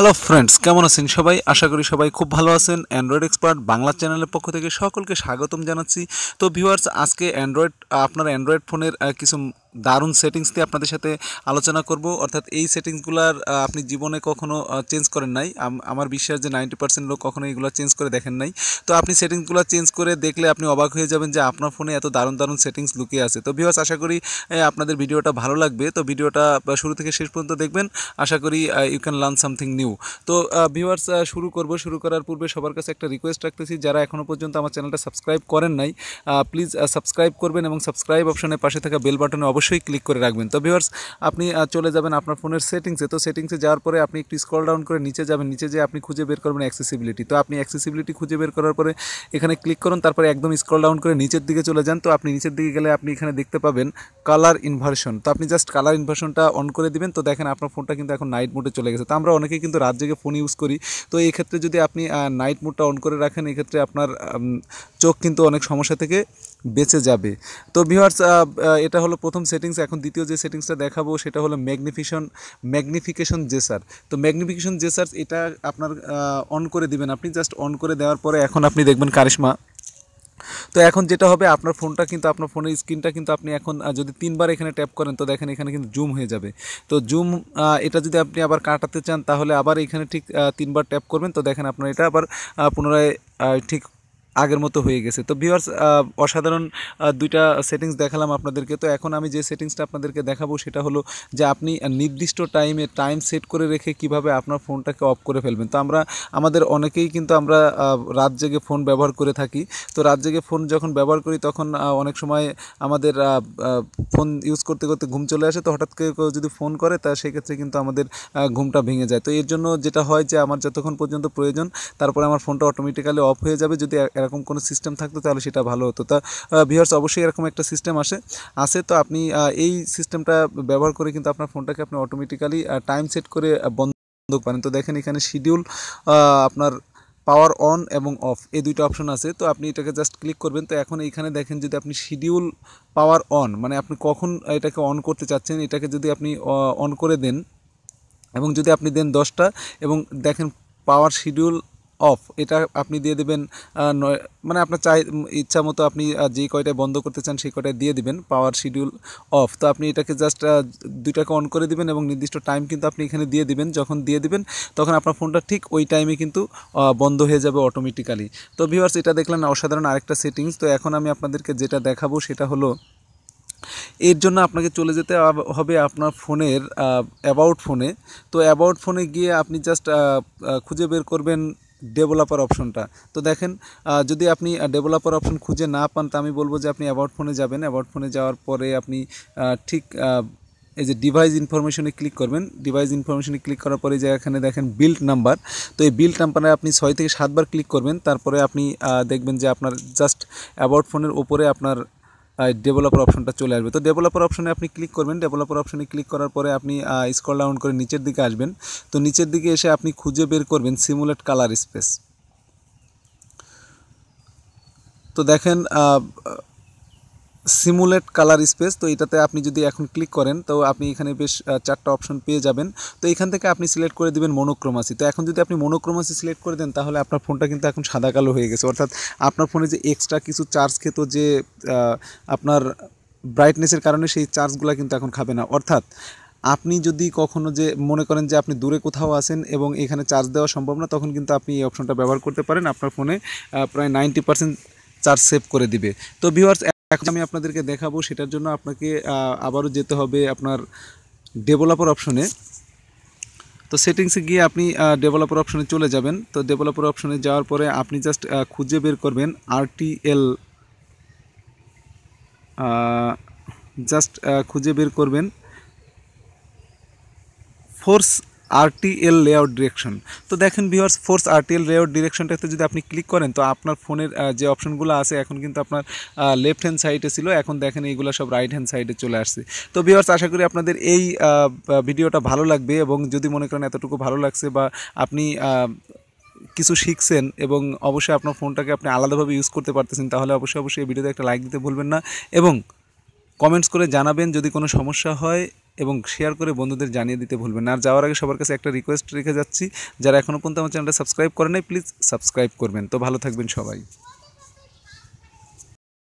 hello friends কেমন আছেন সবাই আশা করি সবাই খুব ভালো আছেন অ্যান্ড্রয়েড এক্সপার্ট বাংলা চ্যানেলের পক্ষ থেকে সকলকে স্বাগতম জানাচ্ছি তো ভিউয়ার্স আজকে অ্যান্ড্রয়েড আপনার অ্যান্ড্রয়েড ফোনের কিছু দারুণ সেটিংস দিয়ে আপনাদের সাথে আলোচনা করব অর্থাৎ এই সেটিংসগুলার আপনি জীবনে কখনো চেঞ্জ করেন নাই আমার বিশ্বাস যে নাইনটি পার্সেন্ট লোক কখনো এইগুলো চেঞ্জ করে দেখেন নাই তো আপনি সেটিংসগুলো চেঞ্জ করে দেখলে আপনি অবাক হয়ে যাবেন যে আপনার ফোনে এত দারুণ দারুণ সেটিংস লুকিয়ে আছে তো ভিওয়াস আশা করি আপনাদের ভিডিওটা ভালো লাগবে তো ভিডিওটা শুরু থেকে শেষ পর্যন্ত দেখবেন আশা করি you can learn something new তো ভিওয়ার্স শুরু করব শুরু করার পূর্বে সবার কাছে একটা রিকোয়েস্ট রাখতেছি যারা এখনও পর্যন্ত আমার চ্যানেলটা সাবস্ক্রাইব করেন নাই প্লিজ সাবস্ক্রাইব করবেন এবং সাবস্ক্রাইব অপশনের পাশে থাকা বেল বাটনে অবশ্যই অবশ্যই ক্লিক করে রাখবেন তো ভিউয়ার্স আপনি চলে যাবেন আপনার ফোনের সেটিংসে তো সেটিংসে যাওয়ার পরে আপনি একটু স্ক্রল ডাউন করে নিচে যাবেন নিচে যে আপনি খুঁজে বের করবেন অ্যাক্সেসিবিলিটি তো আপনি অ্যাক্সেসিবিলিটি খুঁজে বের করার পরে এখানে ক্লিক করুন তারপরে একদম স্ক্রল ডাউন করে নিচের দিকে চলে যান তো আপনি নিচের দিকে গেলে আপনি এখানে দেখতে পাবেন কালার ইনভার্সন তো আপনি জাস্ট কালার ইনভার্সনটা অন করে দিবেন তো দেখেন আপনার ফোনটা কিন্তু এখন নাইট মোডে চলে গেছে তো আমরা অনেকে কিন্তু রাত জেগে ফোন ইউজ করি তো এই ক্ষেত্রে যদি আপনি নাইট মোডটা অন করে রাখেন এক্ষেত্রে আপনার চোখ কিন্তু অনেক সমস্যা থেকে বেঁচে যাবে তো ভিউয়ার্স এটা হলো প্রথম সেটিংস এখন দ্বিতীয় যে সেটিংসটা দেখাবো সেটা হলো ম্যাগনিফিশন ম্যাগনিফিকেশন জেসার তো ম্যাগনিফিকেশন জেসার এটা আপনার অন করে দিবেন আপনি জাস্ট অন করে দেওয়ার পরে এখন আপনি দেখবেন কারিশমা তো এখন যেটা হবে আপনার ফোনটা কিন্তু আপনার ফোনের স্ক্রিনটা কিন্তু আপনি এখন যদি তিনবার এখানে ট্যাপ করেন তো দেখেন এখানে কিন্তু জুম হয়ে যাবে তো জুম এটা যদি আপনি আবার কাটাতে চান তাহলে আবার এখানে ঠিক তিনবার ট্যাপ করবেন তো দেখেন আপনার এটা আবার পুনরায় ঠিক আগের মতো হয়ে গেছে তো ভিউয়ার্স অসাধারণ দুইটা সেটিংস দেখালাম আপনাদেরকে তো এখন আমি যে সেটিংসটা আপনাদেরকে দেখাবো সেটা হলো যে আপনি নির্দিষ্ট টাইমে টাইম সেট করে রেখে কিভাবে আপনার ফোনটাকে অফ করে ফেলবেন তো আমরা আমাদের অনেকেই কিন্তু আমরা রাত জেগে ফোন ব্যবহার করে থাকি তো রাত জেগে ফোন যখন ব্যবহার করি তখন অনেক সময় আমাদের ফোন ইউজ করতে করতে ঘুম চলে আসে তো হঠাৎ করে যদি ফোন করে তা সেক্ষেত্রে কিন্তু আমাদের ঘুমটা ভেঙে যায় তো এর জন্য যেটা হয় যে আমার যতক্ষণ পর্যন্ত প্রয়োজন তারপরে আমার ফোনটা অটোমেটিক্যালি অফ হয়ে যাবে যদি এরকম কোনো সিস্টেম থাকতো তাহলে সেটা ভালো হতো তা ভিওর্স অবশ্যই এরকম একটা সিস্টেম আসে আসে তো আপনি এই সিস্টেমটা ব্যবহার করে কিন্তু আপনার ফোনটাকে আপনি অটোমেটিক্যালি টাইম সেট করে বন্ধ পারেন তো দেখেন এখানে শিডিউল আপনার পাওয়ার অন এবং অফ এই দুইটা অপশন আছে তো আপনি এটাকে জাস্ট ক্লিক করবেন তো এখন এইখানে দেখেন যদি আপনি শিডিউল পাওয়ার অন মানে আপনি কখন এটাকে অন করতে চাচ্ছেন এটাকে যদি আপনি অন করে দেন এবং যদি আপনি দেন দশটা এবং দেখেন পাওয়ার শিডিউল অফ এটা আপনি দিয়ে দেবেন মানে আপনার চাই ইচ্ছা মতো আপনি যে কয়টা বন্ধ করতে চান সেই কয়টা দিয়ে দেবেন পাওয়ার শিডিউল অফ তো আপনি এটাকে জাস্ট দুইটাকে অন করে দিবেন এবং নির্দিষ্ট টাইম কিন্তু আপনি এখানে দিয়ে দিবেন যখন দিয়ে দিবেন তখন আপনার ফোনটা ঠিক ওই টাইমে কিন্তু বন্ধ হয়ে যাবে অটোমেটিক্যালি তো ভিওয়ার্স এটা দেখলেন অসাধারণ আরেকটা সেটিংস তো এখন আমি আপনাদেরকে যেটা দেখাবো সেটা হলো এর জন্য আপনাকে চলে যেতে হবে আপনার ফোনের অ্যাবাউট ফোনে তো অ্যাবাউট ফোনে গিয়ে আপনি জাস্ট খুঁজে বের করবেন ডেভেলপার অপশনটা তো দেখেন যদি আপনি ডেভেলপার অপশন খুঁজে না পান তো আমি বলবো যে আপনি অ্যাবাউট ফোনে যাবেন অ্যাবাউট ফোনে যাওয়ার পরে আপনি ঠিক এই যে ডিভাইস ইনফরমেশনে ক্লিক করবেন ডিভাইস ইনফরমেশনে ক্লিক করার পরে যে এখানে দেখেন বিল্ড নাম্বার তো এই বিল্ড নাম্বারে আপনি ছয় থেকে সাতবার ক্লিক করবেন তারপরে আপনি দেখবেন যে আপনার জাস্ট অ্যাবাউট ফোনের ওপরে আপনার ডেভেলপার অপশনটা চলে আসবে তো ডেভেলপার অপশনে আপনি ক্লিক করবেন ডেভেলপার অপশনে ক্লিক করার পরে আপনি স্কল ডাউন করে নিচের দিকে আসবেন তো নিচের দিকে এসে আপনি খুঁজে বের করবেন সিমুলেট কালার স্পেস তো দেখেন সিমুলেট কালার স্পেস তো এটাতে আপনি যদি এখন ক্লিক করেন তো আপনি এখানে বেশ চারটা অপশন পেয়ে যাবেন তো এখান থেকে আপনি সিলেক্ট করে দেবেন মনোক্রোমাসি তো এখন যদি আপনি মনোক্রোমাসি সিলেক্ট করে দেন তাহলে আপনার ফোনটা কিন্তু এখন সাদা কালো হয়ে গেছে অর্থাৎ আপনার ফোনে যে এক্সট্রা কিছু চার্জ খেত যে আপনার ব্রাইটনেসের কারণে সেই চার্জগুলো কিন্তু এখন খাবে না অর্থাৎ আপনি যদি কখনো যে মনে করেন যে আপনি দূরে কোথাও আসেন এবং এখানে চার্জ দেওয়া সম্ভব না তখন কিন্তু আপনি এই অপশনটা ব্যবহার করতে পারেন আপনার ফোনে প্রায় নাইনটি পার্সেন্ট চার্জ সেভ করে দিবে তো ভিউয়ার্স এখন আমি আপনাদেরকে দেখাবো সেটার জন্য আপনাকে আবারও যেতে হবে আপনার ডেভেলপার অপশনে তো সেটিংসে গিয়ে আপনি ডেভেলপার অপশনে চলে যাবেন তো ডেভেলপার অপশনে যাওয়ার পরে আপনি জাস্ট খুঁজে বের করবেন আরটিএল জাস্ট খুঁজে বের করবেন ফোর্স আরটিএল লেআউট ডিরেকশন তো দেখেন ভিওয়ার্স ফোর্স আরটিএল লেআউট ডিরেকশনটাতে যদি আপনি ক্লিক করেন তো আপনার ফোনের যে অপশনগুলো আছে এখন কিন্তু আপনার লেফট হ্যান্ড সাইডে ছিল এখন দেখেন এইগুলো সব রাইট হ্যান্ড সাইডে চলে আসছে তো ভিওয়ার্স আশা করি আপনাদের এই ভিডিওটা ভালো লাগবে এবং যদি মনে করেন এতটুকু ভালো লাগছে বা আপনি কিছু শিখছেন এবং অবশ্যই আপনার ফোনটাকে আপনি আলাদাভাবে ইউজ করতে পারতেছেন তাহলে অবশ্যই অবশ্যই এই ভিডিওতে একটা লাইক দিতে ভুলবেন না এবং কমেন্টস করে জানাবেন যদি কোনো সমস্যা হয় এবং শেয়ার করে বন্ধুদের জানিয়ে দিতে ভুলবেন আর যাওয়ার আগে সবার কাছে একটা রিকোয়েস্ট রেখে যাচ্ছি যারা এখনও পর্যন্ত আমার চ্যানেলটা সাবস্ক্রাইব করে নাই প্লিজ সাবস্ক্রাইব করবেন তো ভালো থাকবেন সবাই